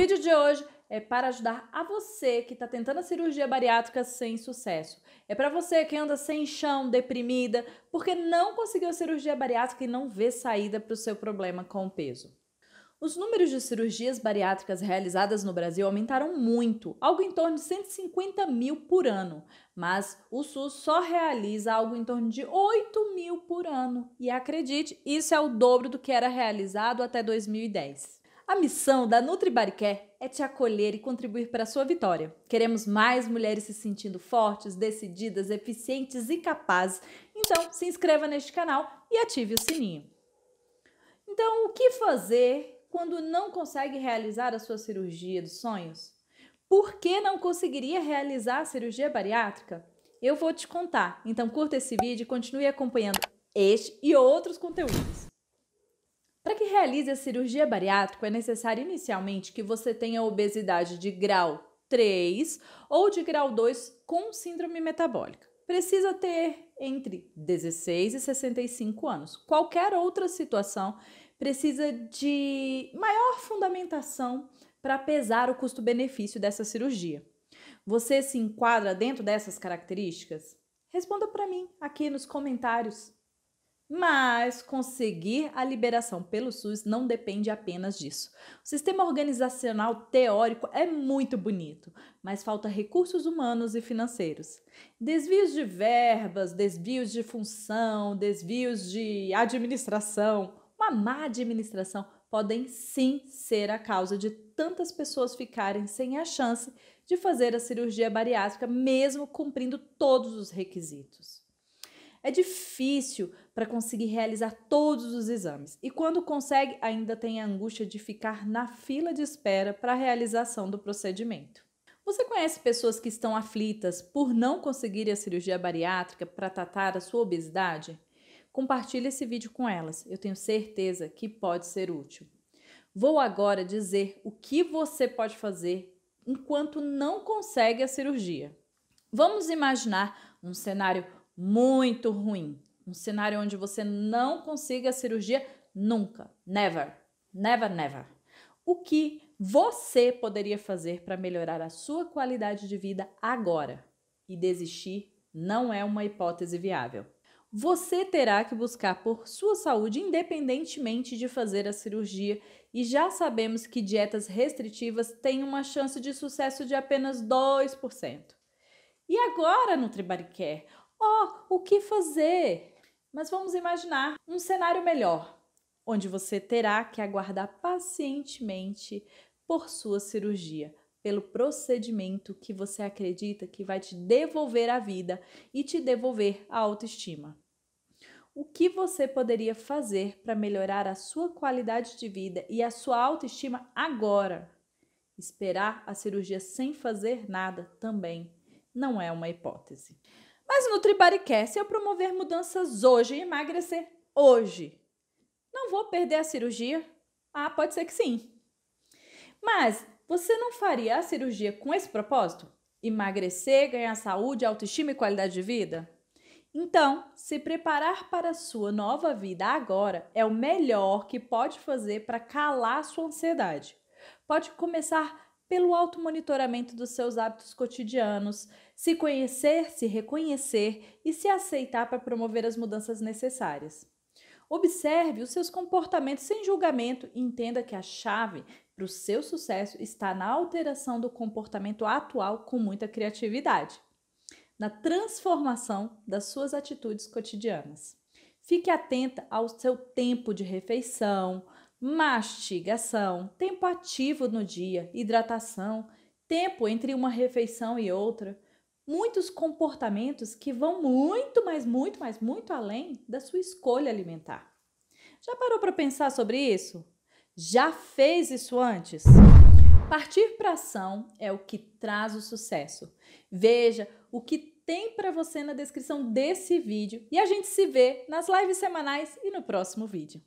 vídeo de hoje é para ajudar a você que está tentando a cirurgia bariátrica sem sucesso. É para você que anda sem chão, deprimida, porque não conseguiu a cirurgia bariátrica e não vê saída para o seu problema com o peso. Os números de cirurgias bariátricas realizadas no Brasil aumentaram muito, algo em torno de 150 mil por ano. Mas o SUS só realiza algo em torno de 8 mil por ano. E acredite, isso é o dobro do que era realizado até 2010. A missão da NutriBaricare é te acolher e contribuir para a sua vitória. Queremos mais mulheres se sentindo fortes, decididas, eficientes e capazes. Então, se inscreva neste canal e ative o sininho. Então, o que fazer quando não consegue realizar a sua cirurgia dos sonhos? Por que não conseguiria realizar a cirurgia bariátrica? Eu vou te contar. Então, curta esse vídeo e continue acompanhando este e outros conteúdos. Para que realize a cirurgia bariátrica, é necessário inicialmente que você tenha obesidade de grau 3 ou de grau 2 com síndrome metabólica. Precisa ter entre 16 e 65 anos. Qualquer outra situação precisa de maior fundamentação para pesar o custo-benefício dessa cirurgia. Você se enquadra dentro dessas características? Responda para mim aqui nos comentários. Mas conseguir a liberação pelo SUS não depende apenas disso. O sistema organizacional teórico é muito bonito, mas falta recursos humanos e financeiros. Desvios de verbas, desvios de função, desvios de administração, uma má administração podem sim ser a causa de tantas pessoas ficarem sem a chance de fazer a cirurgia bariátrica mesmo cumprindo todos os requisitos. É difícil para conseguir realizar todos os exames e, quando consegue, ainda tem a angústia de ficar na fila de espera para a realização do procedimento. Você conhece pessoas que estão aflitas por não conseguir a cirurgia bariátrica para tratar a sua obesidade? Compartilhe esse vídeo com elas, eu tenho certeza que pode ser útil. Vou agora dizer o que você pode fazer enquanto não consegue a cirurgia. Vamos imaginar um cenário muito ruim. Um cenário onde você não consiga a cirurgia nunca. Never. Never, never. O que você poderia fazer para melhorar a sua qualidade de vida agora? E desistir não é uma hipótese viável. Você terá que buscar por sua saúde independentemente de fazer a cirurgia, e já sabemos que dietas restritivas têm uma chance de sucesso de apenas 2%. E agora, no Care, Oh, o que fazer? Mas vamos imaginar um cenário melhor, onde você terá que aguardar pacientemente por sua cirurgia, pelo procedimento que você acredita que vai te devolver a vida e te devolver a autoestima. O que você poderia fazer para melhorar a sua qualidade de vida e a sua autoestima agora? Esperar a cirurgia sem fazer nada também não é uma hipótese. Mas no Tribaricast, eu promover mudanças hoje e emagrecer hoje, não vou perder a cirurgia? Ah, pode ser que sim. Mas você não faria a cirurgia com esse propósito? Emagrecer, ganhar saúde, autoestima e qualidade de vida? Então, se preparar para a sua nova vida agora é o melhor que pode fazer para calar sua ansiedade. Pode começar pelo automonitoramento dos seus hábitos cotidianos, se conhecer, se reconhecer e se aceitar para promover as mudanças necessárias. Observe os seus comportamentos sem julgamento e entenda que a chave para o seu sucesso está na alteração do comportamento atual com muita criatividade, na transformação das suas atitudes cotidianas. Fique atenta ao seu tempo de refeição, mastigação, tempo ativo no dia, hidratação, tempo entre uma refeição e outra, muitos comportamentos que vão muito, mais muito, mais muito além da sua escolha alimentar. Já parou para pensar sobre isso? Já fez isso antes? Partir para ação é o que traz o sucesso. Veja o que tem para você na descrição desse vídeo e a gente se vê nas lives semanais e no próximo vídeo.